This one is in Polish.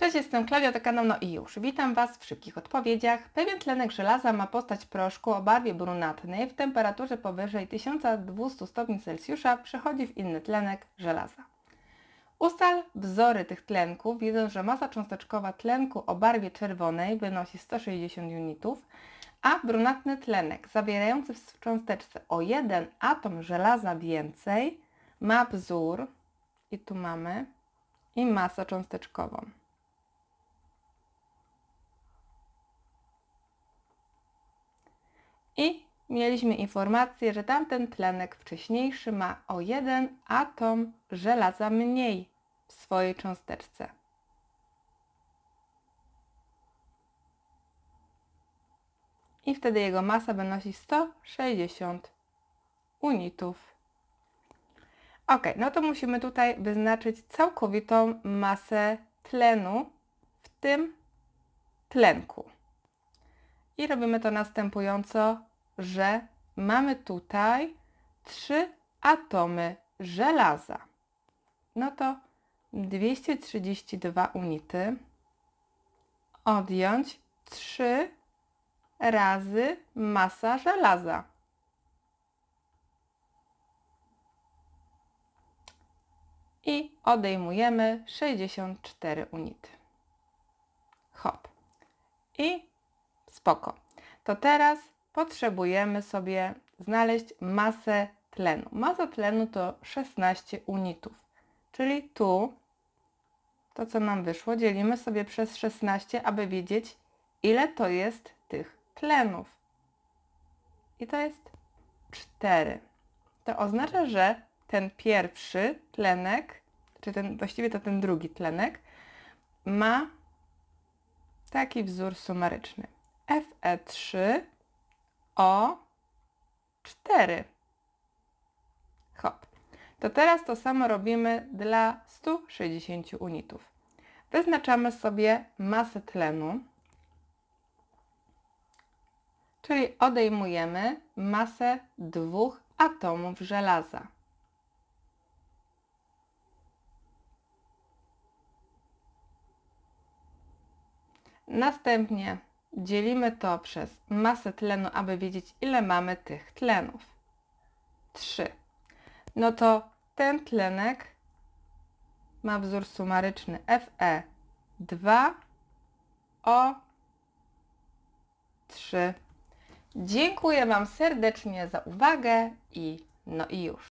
Cześć, jestem Klaudia, to No i już. Witam Was w szybkich odpowiedziach. Pewien tlenek żelaza ma postać proszku o barwie brunatnej. W temperaturze powyżej 1200 stopni Celsjusza przechodzi w inny tlenek żelaza. Ustal wzory tych tlenków, wiedząc, że masa cząsteczkowa tlenku o barwie czerwonej wynosi 160 unitów, a brunatny tlenek zawierający w cząsteczce o jeden atom żelaza więcej ma wzór, i tu mamy, i masę cząsteczkową. mieliśmy informację, że tamten tlenek wcześniejszy ma o jeden atom żelaza mniej w swojej cząsteczce. I wtedy jego masa wynosi 160 unitów. Ok, no to musimy tutaj wyznaczyć całkowitą masę tlenu w tym tlenku. I robimy to następująco że mamy tutaj trzy atomy żelaza. No to 232 unity odjąć 3 razy masa żelaza. I odejmujemy 64 unity. Hop. I spoko. To teraz potrzebujemy sobie znaleźć masę tlenu. Masa tlenu to 16 unitów, czyli tu to, co nam wyszło, dzielimy sobie przez 16, aby wiedzieć, ile to jest tych tlenów. I to jest 4. To oznacza, że ten pierwszy tlenek, czy ten, właściwie to ten drugi tlenek, ma taki wzór sumaryczny. Fe3 o 4. Hop. To teraz to samo robimy dla 160 unitów. Wyznaczamy sobie masę tlenu, czyli odejmujemy masę dwóch atomów żelaza. Następnie Dzielimy to przez masę tlenu, aby wiedzieć, ile mamy tych tlenów. 3. No to ten tlenek ma wzór sumaryczny Fe2 o 3. Dziękuję Wam serdecznie za uwagę i no i już.